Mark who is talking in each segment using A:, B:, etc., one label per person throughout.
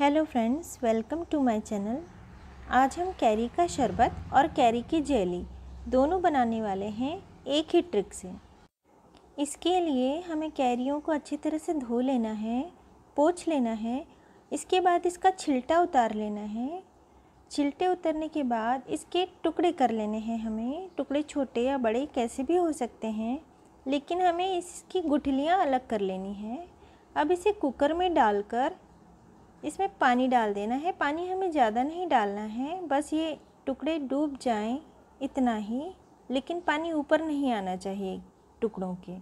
A: hello friends welcome to my channel आज हम carry का शरबत और कैरी की जेली दोनों बनाने वाले हैं एक ही ट्रिक से इसके लिए हमें कैरियों को अच्छी तरह से धो लेना है पोछ लेना है इसके बाद इसका छिलटा उतार लेना है छिलटे उतरने के बाद इसके टुकड़े कर लेने हैं हमें टुकड़े छोटे या बड़े कैसे भी हो सकते हैं लेकिन हमें इसकी गुठलियाँ अलग कर लेनी है अब इसे कुकर में डालकर इसमें पानी डाल देना है पानी हमें ज़्यादा नहीं डालना है बस ये टुकड़े डूब जाएं इतना ही लेकिन पानी ऊपर नहीं आना चाहिए टुकड़ों के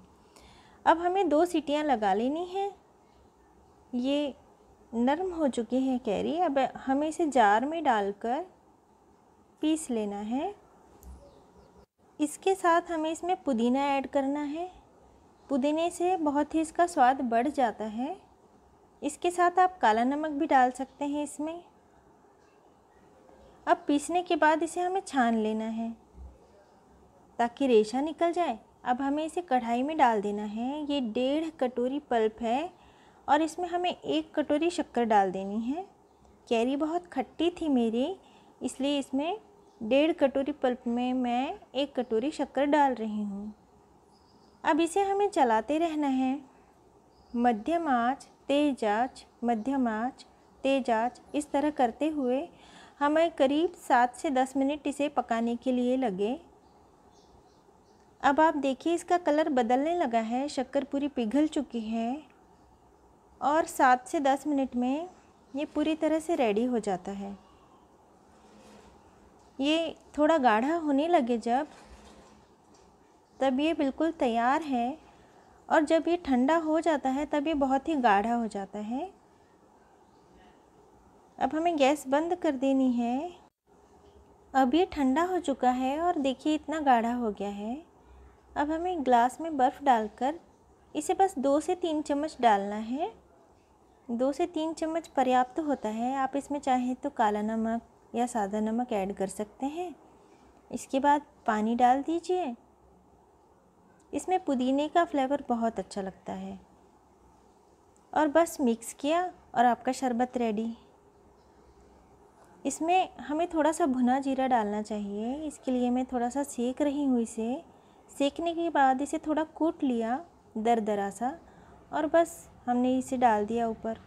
A: अब हमें दो सीटियाँ लगा लेनी हैं ये नरम हो चुकी है कैरी अब हमें इसे जार में डालकर पीस लेना है इसके साथ हमें इसमें पुदीना ऐड करना है पुदीने से बहुत ही इसका स्वाद बढ़ जाता है इसके साथ आप काला नमक भी डाल सकते हैं इसमें अब पीसने के बाद इसे हमें छान लेना है ताकि रेशा निकल जाए अब हमें इसे कढ़ाई में डाल देना है ये डेढ़ कटोरी पल्प है और इसमें हमें एक कटोरी शक्कर डाल देनी है कैरी बहुत खट्टी थी मेरी इसलिए इसमें डेढ़ कटोरी पल्प में मैं एक कटोरी शक्कर डाल रही हूँ अब इसे हमें चलाते रहना है मध्यम आँच तेज आँच मध्यम तेज इस तरह करते हुए हमें करीब सात से दस मिनट इसे पकाने के लिए लगे अब आप देखिए इसका कलर बदलने लगा है शक्कर पूरी पिघल चुकी है और सात से दस मिनट में ये पूरी तरह से रेडी हो जाता है ये थोड़ा गाढ़ा होने लगे जब तब ये बिल्कुल तैयार है और जब ये ठंडा हो जाता है तब ये बहुत ही गाढ़ा हो जाता है अब हमें गैस बंद कर देनी है अब ये ठंडा हो चुका है और देखिए इतना गाढ़ा हो गया है अब हमें ग्लास में बर्फ़ डालकर इसे बस दो से तीन चम्मच डालना है दो से तीन चम्मच पर्याप्त होता है आप इसमें चाहें तो काला नमक या सादा नमक ऐड कर सकते हैं इसके बाद पानी डाल दीजिए इसमें पुदीने का फ्लेवर बहुत अच्छा लगता है और बस मिक्स किया और आपका शरबत रेडी इसमें हमें थोड़ा सा भुना जीरा डालना चाहिए इसके लिए मैं थोड़ा सा सेक रही हूँ इसे सेकने के बाद इसे थोड़ा कूट लिया दर दरा सा और बस हमने इसे डाल दिया ऊपर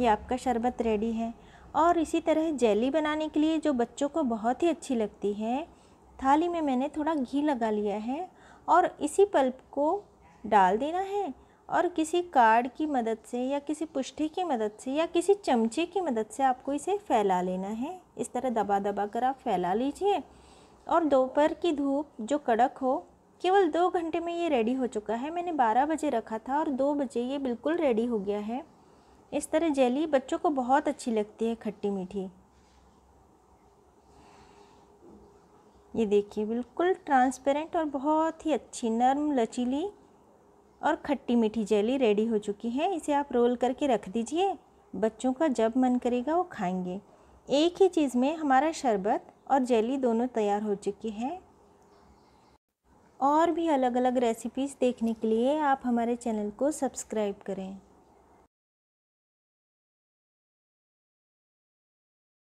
A: ये आपका शरबत रेडी है और इसी तरह जेली बनाने के लिए जो बच्चों को बहुत ही अच्छी लगती है थाली में मैंने थोड़ा घी लगा लिया है और इसी पल्प को डाल देना है और किसी कार्ड की मदद से या किसी पुष्टि की मदद से या किसी चमचे की मदद से आपको इसे फैला लेना है इस तरह दबा दबा कर आप फैला लीजिए और दोपहर की धूप जो कड़क हो केवल दो घंटे में ये रेडी हो चुका है मैंने बारह बजे रखा था और दो बजे ये बिल्कुल रेडी हो गया है इस तरह जेली बच्चों को बहुत अच्छी लगती है खट्टी मीठी ये देखिए बिल्कुल ट्रांसपेरेंट और बहुत ही अच्छी नर्म लचीली और खट्टी मीठी जेली रेडी हो चुकी है इसे आप रोल करके रख दीजिए बच्चों का जब मन करेगा वो खाएंगे एक ही चीज़ में हमारा शरबत और जेली दोनों तैयार हो चुकी है और भी अलग अलग रेसिपीज़ देखने के लिए आप हमारे चैनल को सब्सक्राइब करें